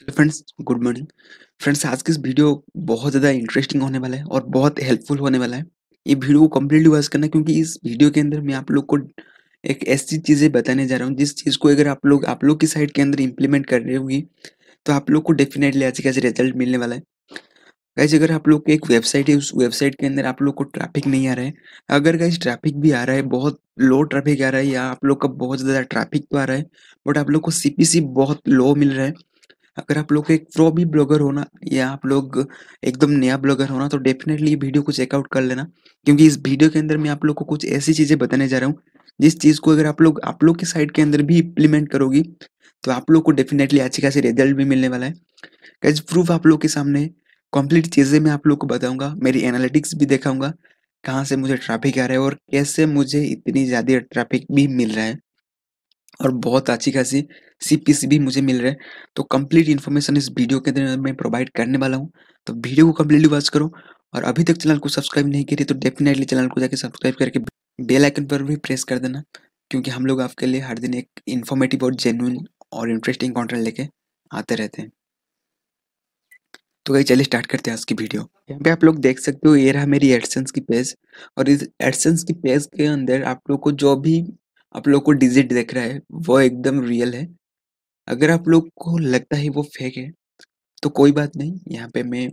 hello friends good morning friends आज की इस वीडियो बहुत ज़्यादा इंटरेस्टिंग होने वाला है और बहुत हेल्पफुल होने वाला है ये वीडियो को कम्प्लीटली वॉच करना क्योंकि इस वीडियो के अंदर मैं आप लोग को एक ऐसी चीज़ें बताने जा रहा हूँ जिस चीज़ को अगर आप लोग आप लोग की साइड के अंदर इम्प्लीमेंट कर रहे होगी तो आप लोग को डेफिनेटली ऐसे कैसे रिजल्ट मिलने वाला है गाइज अगर आप लोग एक वेबसाइट है उस वेबसाइट के अंदर आप लोग को ट्रैफिक नहीं आ रहा है अगर गाइज ट्रैफिक भी आ रहा है बहुत लो ट्रैफिक आ रहा है या आप लोग का बहुत ज़्यादा ट्रैफिक तो आ रहा है बट आप लोग को सी बहुत लो मिल रहा है अगर आप लोग एक प्रो भी ब्लॉगर होना या आप लोग एकदम नया ब्लॉगर होना तो डेफिनेटली ये वीडियो को चेकआउट कर लेना क्योंकि इस वीडियो के अंदर मैं आप लोग को कुछ ऐसी चीज़ें बताने जा रहा हूँ जिस चीज़ को अगर आप लोग आप लोग के साइड के अंदर भी इम्प्लीमेंट करोगी तो आप लोग को डेफिनेटली अच्छी खासी रिजल्ट भी मिलने वाला है कैज प्रूफ आप लोग के सामने कंप्लीट चीज़ें मैं आप लोग को बताऊंगा मेरी एनालिटिक्स भी दिखाऊंगा कहाँ से मुझे ट्रैफिक आ रहा है और कैसे मुझे इतनी ज़्यादा ट्रैफिक भी मिल रहा है और बहुत अच्छी खासी सी भी मुझे मिल रहे हैं तो कंप्लीट इन्फॉर्मेशन इस वीडियो के अंदर मैं प्रोवाइड करने वाला हूँ तो वीडियो को कम्प्लीटली वॉच करो और अभी तक चैनल को सब्सक्राइब नहीं करिए तो डेफिनेटली चैनल को जाकर सब्सक्राइब करके बेल आइकन पर भी प्रेस कर देना क्योंकि हम लोग आपके लिए हर दिन एक इन्फॉर्मेटिव और जेन्यून और इंटरेस्टिंग कॉन्टेंट लेके आते रहते हैं तो गई चलिए स्टार्ट करते हैं आज की वीडियो यहाँ पे आप लोग देख सकते हो ये रहा मेरी एडसेंस की पेज और इस एडसेंस की पेज के अंदर आप लोग को जो भी आप लोग को डिजिट देख रहा है वो एकदम रियल है अगर आप लोग को लगता है वो फेक है तो कोई बात नहीं यहाँ पे मैं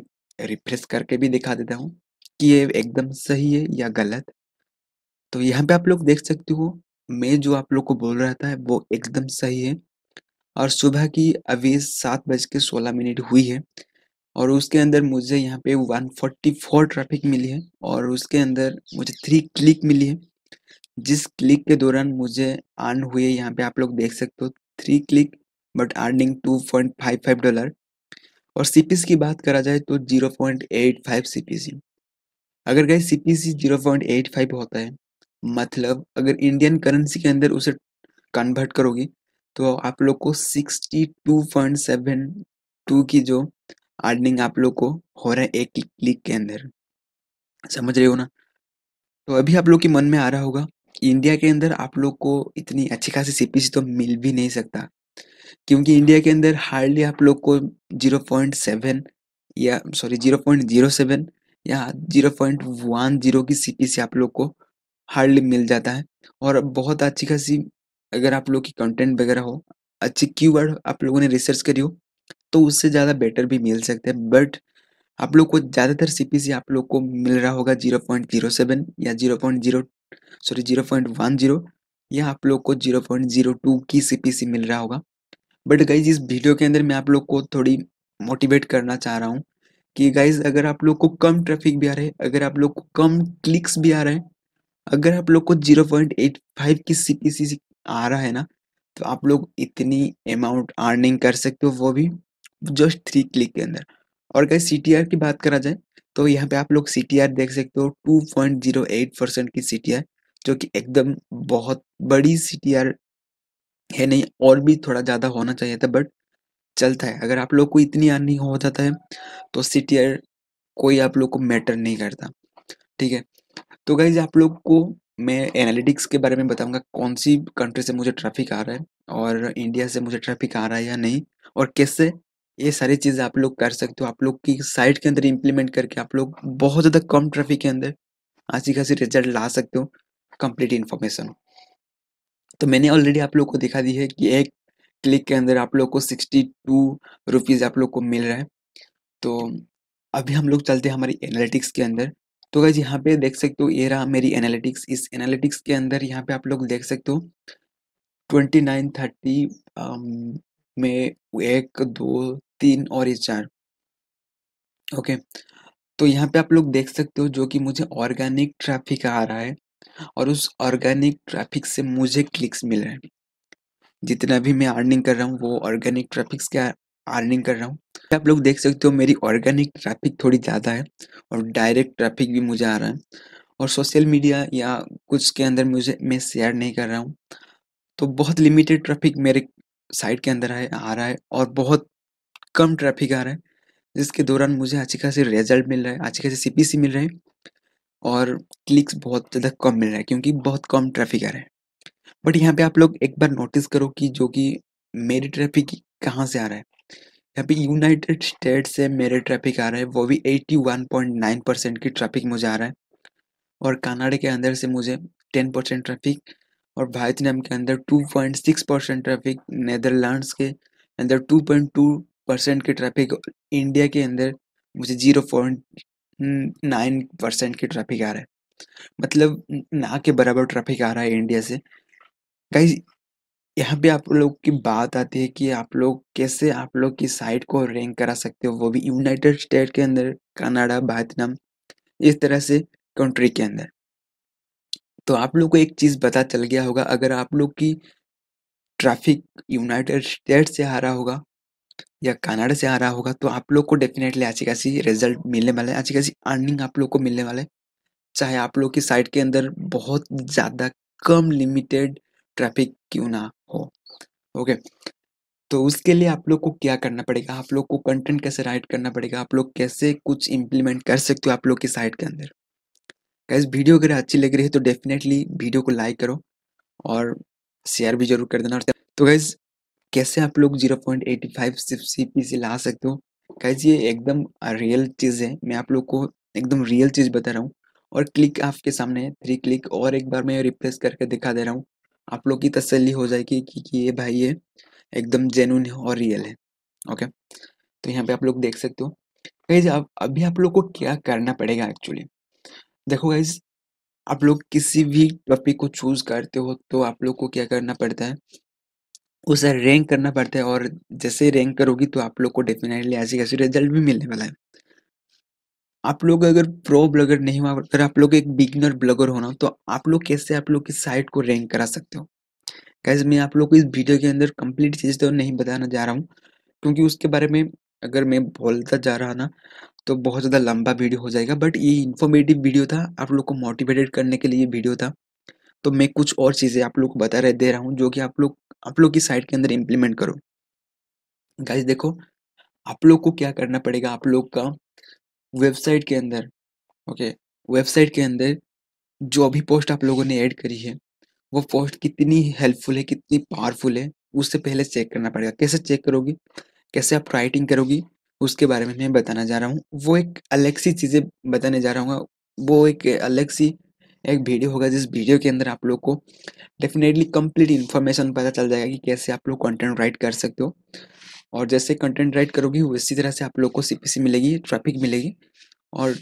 रिफ्रेश करके भी दिखा देता हूँ कि ये एकदम सही है या गलत तो यहाँ पे आप लोग देख सकते हो मैं जो आप लोग को बोल रहा था वो एकदम सही है और सुबह की अभी सात बज के सोलह मिनट हुई है और उसके अंदर मुझे यहाँ पे 144 ट्रैफिक मिली है और उसके अंदर मुझे थ्री क्लिक मिली है जिस क्लिक के दौरान मुझे अर्न हुए यहाँ पे आप लोग देख सकते हो three click but earning two point five five dollar और सीपीसी की बात करा जाए तो zero point eight five C P C अगर गए CPC zero point eight five होता है मतलब अगर इंडियन करेंसी के अंदर उसे कन्वर्ट करोगे तो आप लोग को sixty two point seven two की जो अर्निंग आप लोग को हो रहा है एक क्लिक के अंदर समझ रहे हो ना तो अभी आप लोग के मन में आ रहा होगा इंडिया के अंदर आप लोग को इतनी अच्छी खासी सीपीसी तो मिल भी नहीं सकता क्योंकि इंडिया के अंदर हार्डली आप लोग को जीरो पॉइंट सेवन या sorry zero point zero seven या जीरो पॉइंट वन जीरो की सीपीसी आप लोग को हार्डली मिल जाता है और बहुत अच्छी खासी अगर आप लोग की कंटेंट वगैरह हो अच्छी कीवर्ड आप लोगों ने रिसर्च करी हो तो उससे ज़्यादा बेटर भी मिल सकते हैं बट आप लोग को ज़्यादातर सी आप लोग को मिल रहा होगा जीरो पॉइंट जीरो सेवन या zero point zero sorry zero point one zero या आप लोग को जीरो पॉइंट जीरो टू की सी मिल रहा होगा बट गाइज इस वीडियो के अंदर मैं आप लोग को थोड़ी मोटिवेट करना चाह रहा हूँ कि गाइज अगर आप लोग को कम ट्रैफिक भी आ रहे हैं अगर आप लोग को कम क्लिक्स भी आ रहे हैं अगर आप लोग को जीरो पॉइंट एट फाइव की सी पी सी आ रहा है ना तो आप लोग इतनी अमाउंट अर्निंग कर सकते हो वो भी जस्ट थ्री क्लिक के अंदर और अगर सी की बात करा जाए तो यहाँ पे आप लोग सी देख सकते हो two point zero eight percent की सी जो कि एकदम बहुत बड़ी सी है नहीं और भी थोड़ा ज़्यादा होना चाहिए था बट चलता है अगर आप लोग को इतनी अर्निंग हो जाता है तो सी कोई आप लोग को मैटर नहीं करता ठीक है तो गाइज आप लोग को मैं एनालिटिक्स के बारे में बताऊंगा कौन सी कंट्री से मुझे ट्रैफिक आ रहा है और इंडिया से मुझे ट्रैफिक आ रहा है या नहीं और कैसे ये सारी चीज़ें आप लोग कर सकते हो आप लोग की साइट के अंदर इम्प्लीमेंट करके आप लोग बहुत ज़्यादा कम ट्रैफिक के अंदर अच्छी खासी रिजल्ट ला सकते हो कंप्लीट इन्फॉर्मेशन तो मैंने ऑलरेडी आप लोग को दिखा दी है कि एक क्लिक के अंदर आप लोग को सिक्सटी टू रुपीज़ आप लोग को मिल रहा है तो अभी हम लोग चलते हैं हमारी एनालिटिक्स के अंदर तो गैज यहाँ पे देख सकते हो ये रहा मेरी एनालिटिक्स इस एनालिटिक्स के अंदर यहाँ पे आप लोग देख सकते हो ट्वेंटी नाइन थर्टी में एक दो तीन और ये चार ओके तो यहाँ पे आप लोग देख सकते हो जो कि मुझे ऑर्गेनिक ट्रैफिक आ रहा है और उस ऑर्गेनिक ट्रैफिक से मुझे क्लिक्स मिल रहे हैं जितना भी मैं अर्निंग कर रहा हूँ वो ऑर्गेनिक ट्रैफिक से अर्निंग कर रहा हूँ आप लोग देख सकते हो मेरी ऑर्गेनिक ट्रैफिक थोड़ी ज़्यादा है और डायरेक्ट ट्रैफिक भी मुझे आ रहा है और सोशल मीडिया या कुछ के अंदर मुझे मैं शेयर नहीं कर रहा हूँ तो बहुत लिमिटेड ट्रैफिक मेरे साइट के अंदर है आ रहा है और बहुत कम ट्रैफिक आ रहा है जिसके दौरान मुझे अच्छी खासी रिजल्ट मिल रहा है अच्छी खासी सीपीसी मिल रहे हैं और क्लिक्स बहुत ज़्यादा कम मिल रहा है क्योंकि बहुत कम ट्रैफिक आ रहा है बट यहाँ पे आप लोग एक बार नोटिस करो कि जो कि मेरी ट्रैफिक कहाँ से आ रहा है यहाँ पे यूनाइटेड स्टेट से मेरे ट्रैफिक आ रहा है वो भी 81.9 परसेंट की ट्रैफिक मुझे आ रहा है और कनाडा के अंदर से मुझे 10 परसेंट ट्रैफिक और वियतनाम के अंदर 2.6 परसेंट ट्रैफिक नैदरलैंड के अंदर टू परसेंट की ट्रैफिक इंडिया के अंदर मुझे जीरो पॉइंट नाइन परसेंट की ट्रैफिक आ रहा है मतलब ना के बराबर ट्रैफिक आ रहा है इंडिया से गाइज यहाँ पे आप लोग की बात आती है कि आप लोग कैसे आप लोग की साइट को रैंक करा सकते हो वो भी यूनाइटेड स्टेट के अंदर कनाडा वियतनाम इस तरह से कंट्री के अंदर तो आप लोग को एक चीज़ पता चल गया होगा अगर आप लोग की ट्रैफिक यूनाइटेड स्टेट से आ रहा होगा या कनाडा से आ रहा होगा तो आप लोग को डेफिनेटली अच्छी खासी रिजल्ट मिलने वाला है अच्छी खासी अर्निंग आप लोग को मिलने वाला है चाहे आप लोग की साइट के अंदर बहुत ज़्यादा कम लिमिटेड ट्रैफिक क्यों ना हो ओके तो उसके लिए आप लोग को क्या करना पड़ेगा आप लोग को कंटेंट कैसे राइट करना पड़ेगा आप लोग कैसे कुछ इम्प्लीमेंट कर सकते हो आप लोग की साइट के अंदर गैस वीडियो अगर अच्छी लग रही है तो डेफिनेटली वीडियो को लाइक करो और शेयर भी जरूर कर देना तो गैस कैसे आप लोग 0.85 सीपी से ला सकते हो कैसे ये एकदम रियल चीज़ है मैं आप लोग को एकदम रियल चीज़ बता रहा हूँ और क्लिक आपके सामने है थ्री क्लिक और एक बार मैं रिप्लेस करके दिखा दे रहा हूँ आप लोग की तसली हो जाएगी कि, कि ये भाई ये एकदम जेनुन है और रियल है ओके तो यहाँ पे आप लोग देख सकते हो गाइज अब अभी आप लोग को क्या करना पड़ेगा एक्चुअली देखो गाइज आप लोग किसी भी टॉपिक को चूज करते हो तो आप लोग को क्या करना पड़ता है उसे रैंक करना पड़ता है और जैसे रैंक करोगी तो आप लोग को डेफिनेटली ऐसे ऐसे रिजल्ट भी मिलने वाला है आप लोग अगर प्रो ब्लॉगर नहीं हुआ अगर आप लोग एक बिगिनर ब्लॉगर होना तो आप लोग कैसे आप लोग की साइट को रैंक करा सकते हो कैसे मैं आप लोग को इस वीडियो के अंदर कंप्लीट चीज़ तो नहीं बताना जा रहा हूँ क्योंकि उसके बारे में अगर मैं बोलता जा रहा ना तो बहुत ज़्यादा लंबा वीडियो हो जाएगा बट ये इन्फॉर्मेटिव वीडियो था आप लोग को मोटिवेटेड करने के लिए वीडियो था तो मैं कुछ और चीज़ें आप लोग को बता रहे दे रहा हूँ जो कि आप लोग आप लोग की साइट के अंदर इम्प्लीमेंट करो गाइज देखो आप लोग को क्या करना पड़ेगा आप लोग का वेबसाइट के अंदर ओके वेबसाइट के अंदर जो अभी पोस्ट आप लोगों ने ऐड करी है वो पोस्ट कितनी हेल्पफुल है कितनी पावरफुल है उससे पहले चेक करना पड़ेगा कैसे चेक करोगी कैसे आप राइटिंग करोगी उसके बारे में मैं बताना जा रहा हूँ वो एक अलग सी चीज़ें बताने जा रहा हूँ वो एक अलग सी एक वीडियो होगा जिस वीडियो के अंदर आप लोग को डेफिनेटली कंप्लीट इन्फॉर्मेशन पता चल जाएगा कि कैसे आप लोग कंटेंट राइट कर सकते हो और जैसे कंटेंट राइट करोगी उसी तरह से आप लोग को सी मिलेगी ट्रैफिक मिलेगी और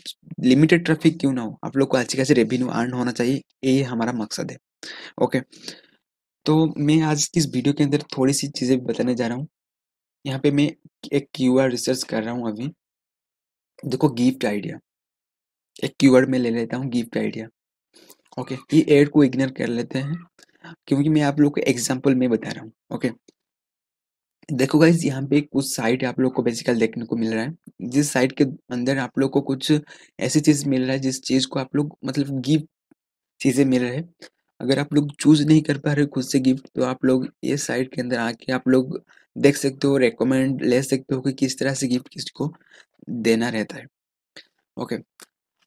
लिमिटेड ट्रैफिक क्यों ना हो आप लोग को अच्छी खासी रेवेन्यू अर्न होना चाहिए ये हमारा मकसद है ओके तो मैं आज इस वीडियो के अंदर थोड़ी सी चीज़ें बताने जा रहा हूँ यहाँ पे मैं एक क्यू रिसर्च कर रहा हूँ अभी देखो गिफ्ट आइडिया एक कीवर्ड में ले लेता हूँ गिफ्ट आइडिया ओके ये एड को इग्नोर कर लेते हैं क्योंकि मैं आप लोग को एग्जाम्पल में बता रहा हूँ ओके देखो गाइज यहाँ पे कुछ साइट आप लोग को बेसिकल देखने को मिल रहा है जिस साइट के अंदर आप लोग को कुछ ऐसी चीज मिल रहा है जिस चीज को आप लोग मतलब गिफ्ट चीजें मिल रहे हैं अगर आप लोग चूज नहीं कर पा रहे खुद से गिफ्ट तो आप लोग ये साइट के अंदर आके आप लोग देख सकते हो रेकमेंड ले सकते हो कि किस तरह से गिफ्ट किसको देना रहता है ओके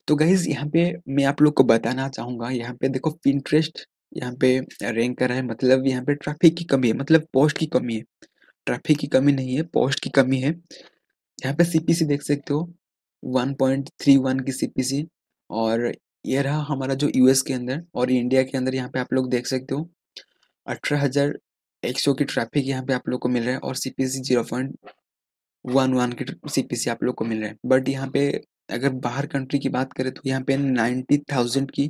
तो गाइज यहाँ पे मैं आप लोग को बताना चाहूँगा यहाँ पे देखो पिंट्रेस्ट यहाँ पे रैंक कर रहा है मतलब यहाँ पे ट्रैफिक की कमी है मतलब पोस्ट की कमी है ट्रैफिक की कमी नहीं है पोस्ट की कमी है यहाँ पे सीपीसी देख सकते हो 1.31 की सीपीसी और ये रहा हमारा जो यूएस के अंदर और इंडिया के अंदर यहाँ पे आप लोग देख सकते हो अठारह हज़ार एक सौ की ट्रैफिक यहाँ पे आप लोग को मिल रहा है और C P C zero point one one की सी पी सी आप लोग को मिल रहा है बट यहाँ पे अगर बाहर कंट्री की बात करें तो यहाँ पे नाइन्टी थाउजेंड की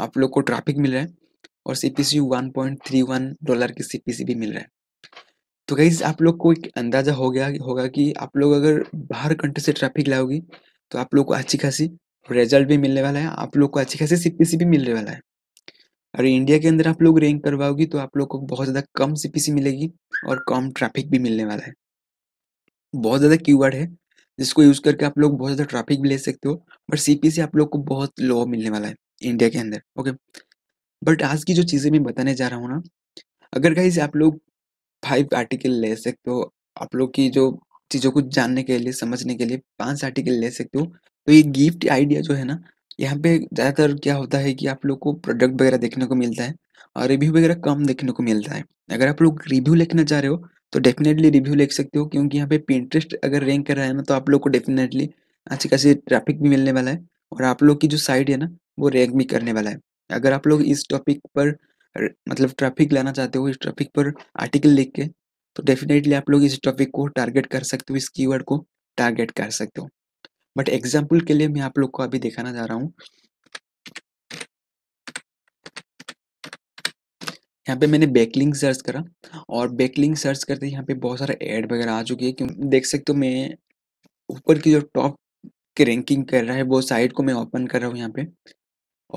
आप लोग को ट्रैफिक मिल रहा है और C P C one point three one dollar की सी पी सी भी मिल रहा है तो गाइज आप लोग को एक अंदाज़ा हो गया होगा कि आप लोग अगर बाहर कंट्री से ट्रैफिक लाओगे तो आप लोग को अच्छी खासी रिजल्ट भी मिलने वाला है आप लोग को अच्छी खासी सी पी सी भी मिलने वाला है और इंडिया के अंदर आप लोग रैंक करवाओगी तो आप लोग को बहुत ज़्यादा कम सी पी सी मिलेगी और कम ट्रैफिक भी मिलने वाला है बहुत ज़्यादा कीवर्ड है जिसको यूज़ करके आप लोग बहुत ज़्यादा ट्रैफिक भी ले सकते हो बट सी पी सी आप लोग को बहुत लो मिलने वाला है इंडिया के अंदर ओके बट आज की जो चीज़ें मैं बताने जा रहा हूँ ना अगर कहीं से आप लोग फाइव आर्टिकल ले सकते हो आप लोग की जो चीज़ों को जानने के लिए समझने के लिए पांच आर्टिकल ले सकते हो तो ये गिफ्ट आइडिया जो है ना यहाँ पे ज़्यादातर क्या होता है कि आप लोग को प्रोडक्ट वगैरह देखने को मिलता है और रिव्यू वगैरह कम देखने को मिलता है अगर आप लोग रिव्यू लिखना चाह रहे हो तो डेफिनेटली रिव्यू लिख सकते हो क्योंकि यहाँ पे पिंटरेस्ट अगर रैंक कर रहा है ना तो आप लोग को डेफिनेटली अच्छी खासी ट्रैफिक भी मिलने वाला है और आप लोग की जो साइट है ना वो रैंक भी करने वाला है अगर आप लोग इस टॉपिक पर मतलब ट्रैफिक लाना चाहते हो इस टॉपिक पर आर्टिकल लिख के तो डेफिनेटली आप लोग इस टॉपिक को टारगेट कर सकते हो इस कीवर्ड को टारगेट कर सकते हो बट एग्जाम्पल के लिए मैं आप लोग को अभी दिखाना चाह रहा हूँ यहाँ पे मैंने बैकलिंक सर्च करा और बैकलिंक सर्च करते यहाँ पे बहुत सारे ऐड वगैरह आ चुकी है क्यों देख सकते हो मैं ऊपर की जो टॉप की रैंकिंग कर रहा है वो साइट को मैं ओपन कर रहा हूँ यहाँ पे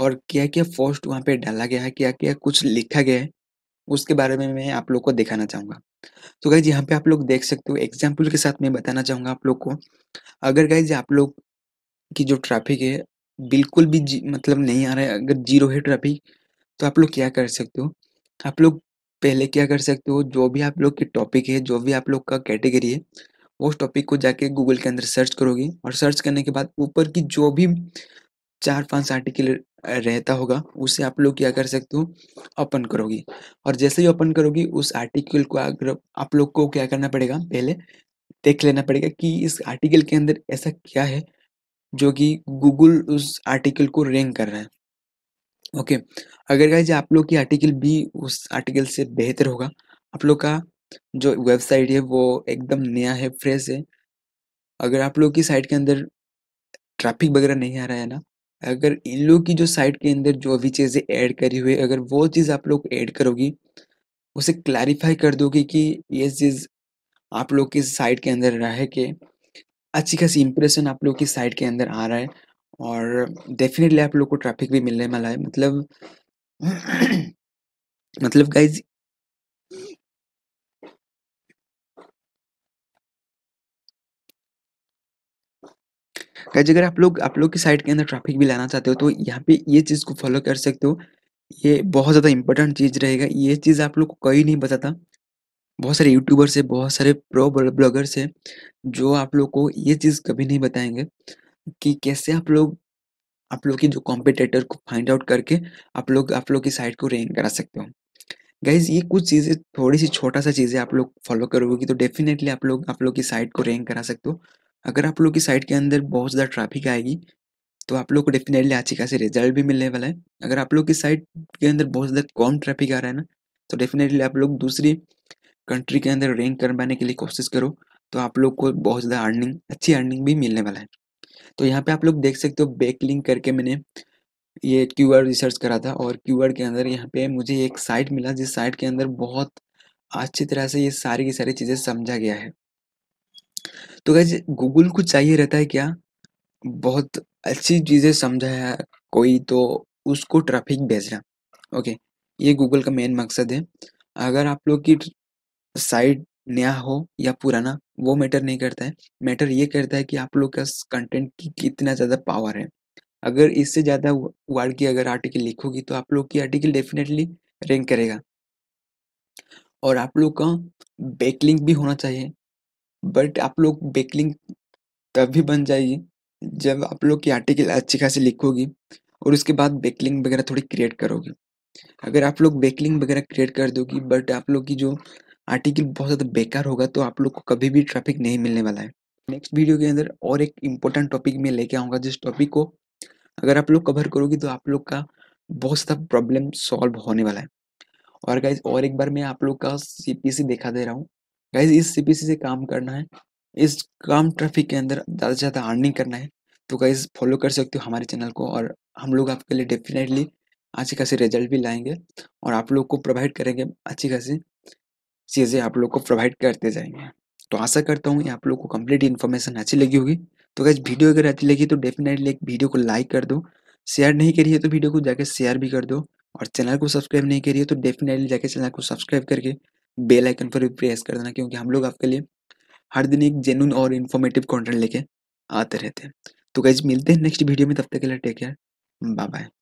और क्या क्या पोस्ट वहाँ पे डाला गया है क्या क्या कुछ लिखा गया है उसके बारे में मैं आप लोग को दिखाना चाहूँगा तो गाइज यहाँ पे आप लोग देख सकते हो एग्जाम्पल के साथ मैं बताना चाहूँगा आप लोग को अगर गाइज आप लोग की जो ट्रैफिक है बिल्कुल भी मतलब नहीं आ रहा है अगर जीरो है ट्रैफिक तो आप लोग क्या कर सकते हो आप लोग पहले क्या कर सकते हो जो भी आप लोग के टॉपिक है जो भी आप लोग का कैटेगरी है उस टॉपिक को जाके गूगल के अंदर सर्च करोगे और सर्च करने के बाद ऊपर की जो भी चार पांच आर्टिकल रहता होगा उसे आप लोग क्या कर सकते हो ओपन करोगे और जैसे ही ओपन करोगे उस आर्टिकल को अगर आप लोग को क्या करना पड़ेगा पहले देख लेना पड़ेगा कि इस आर्टिकल के अंदर ऐसा क्या है जो कि गूगल उस आर्टिकल को रैंक कर रहा है ओके अगर गाइज आप लोग की आर्टिकल भी उस आर्टिकल से बेहतर होगा आप लोग का जो वेबसाइट है वो एकदम नया है फ्रेश है अगर आप लोग की साइट के अंदर ट्रैफिक वगैरह नहीं आ रहा है ना अगर इन लोग की जो साइट के अंदर जो भी चीज़ें ऐड करी हुई है अगर वो चीज़ आप लोग ऐड करोगी उसे क्लैरिफाई कर दोगे कि ये चीज़ आप लोग की साइट के अंदर रह के अच्छी खासी इंप्रेशन आप लोग की साइट के अंदर आ रहा है और डेफ़िनेटली आप लोग को ट्रैफ़िक भी मिलने वाला है मतलब मतलब गाइज़ गाइज अगर आप लोग आप लोग की साइड के अंदर ट्रैफिक भी लाना चाहते हो तो यहाँ पे ये चीज़ को फॉलो कर सकते हो ये बहुत ज़्यादा इंपॉर्टेंट चीज़ रहेगा ये चीज़ आप लोग को कहीं नहीं बताता बहुत सारे यूट्यूबर्स है बहुत सारे प्रो ब्लॉगर्स है जो आप लोग को ये चीज़ कभी नहीं बताएंगे कि कैसे आप लोग आप लोग की जो कॉम्पिटेटर को फाइंड आउट करके आप लोग आप लोग की साइट को रैंक करा सकते हो गाइज ये कुछ चीज़ें थोड़ी सी छोटा सा चीज़ें आप लोग फॉलो करोगे तो डेफिनेटली आप लोग आप लोग की साइट को रैंक करा सकते हो अगर आप लोग की साइट के अंदर बहुत ज़्यादा ट्रैफिक आएगी तो आप लोग को डेफिनेटली अच्छी खासी रिजल्ट भी मिलने वाला है अगर आप लोग की साइट के अंदर बहुत ज़्यादा कम ट्रैफिक आ रहा है ना तो डेफिनेटली आप लोग दूसरी कंट्री के अंदर रैंक करवाने के लिए कोशिश करो तो आप लोग को बहुत ज़्यादा अर्निंग अच्छी अर्निंग भी मिलने वाला है तो यहाँ पे आप लोग देख सकते हो बैक लिंक करके मैंने ये क्यू रिसर्च करा था और क्यू के अंदर यहाँ पे मुझे एक साइट मिला जिस साइट के अंदर बहुत अच्छी तरह से ये सारी की सारी चीज़ें समझा गया है तो गैज गूगल को चाहिए रहता है क्या बहुत अच्छी चीज़ें समझा है कोई तो उसको ट्रैफिक भेजना ओके ये गूगल का मेन मकसद है अगर आप लोग की साइट नया हो या पुराना वो मैटर नहीं करता है मैटर ये करता है कि आप लोग का कंटेंट की कितना ज़्यादा पावर है अगर इससे ज़्यादा वर्ड की अगर आर्टिकल लिखोगी तो आप लोग की आर्टिकल डेफिनेटली रैंक करेगा और आप लोग का बैकलिंक भी होना चाहिए बट आप लोग बैकलिंक भी बन जाएगी जब आप लोग की आर्टिकल अच्छी खासी लिखोगी और उसके बाद बैकलिंक वगैरह थोड़ी क्रिएट करोगे अगर आप लोग बैकलिंक वगैरह क्रिएट कर दोगी बट आप लोग की जो आर्टिकल बहुत ज़्यादा बेकार होगा तो आप लोग को कभी भी ट्रैफिक नहीं मिलने वाला है नेक्स्ट वीडियो के अंदर और एक इम्पोर्टेंट टॉपिक मैं लेके आऊँगा जिस टॉपिक को अगर आप लोग कवर करोगे तो आप लोग का बहुत सारा प्रॉब्लम सॉल्व होने वाला है और गाइज और एक बार मैं आप लोग का सी दिखा दे रहा हूँ गाइज इस सी से काम करना है इस काम ट्रैफिक के अंदर ज़्यादा से ज़्यादा अर्निंग करना है तो गाइज फॉलो कर सकते हो हमारे चैनल को और हम लोग आपके लिए डेफिनेटली अच्छे खासे रिजल्ट भी लाएंगे और आप लोग को प्रोवाइड करेंगे अच्छी खासी चीज़ें आप लोग को प्रोवाइड करते जाएंगे तो आशा करता हूँ आप लोग को कम्प्लीट इन्फॉर्मेशन अच्छी लगी होगी तो अगर वीडियो अगर अच्छी लगी तो डेफिनेटली एक वीडियो को लाइक कर दो शेयर नहीं करिए तो वीडियो को जाकर शेयर भी कर दो और चैनल को सब्सक्राइब नहीं करिए तो डेफिनेटली जाके चैनल को सब्सक्राइब करके बेल आइकन पर भी प्रेस कर देना क्योंकि हम लोग आपके लिए हर दिन एक जेनुन और इन्फॉर्मेटिव कंटेंट लेके आते रहते हैं तो गाइज मिलते हैं नेक्स्ट वीडियो में तब तक के लिए टेक केयर बाय बाय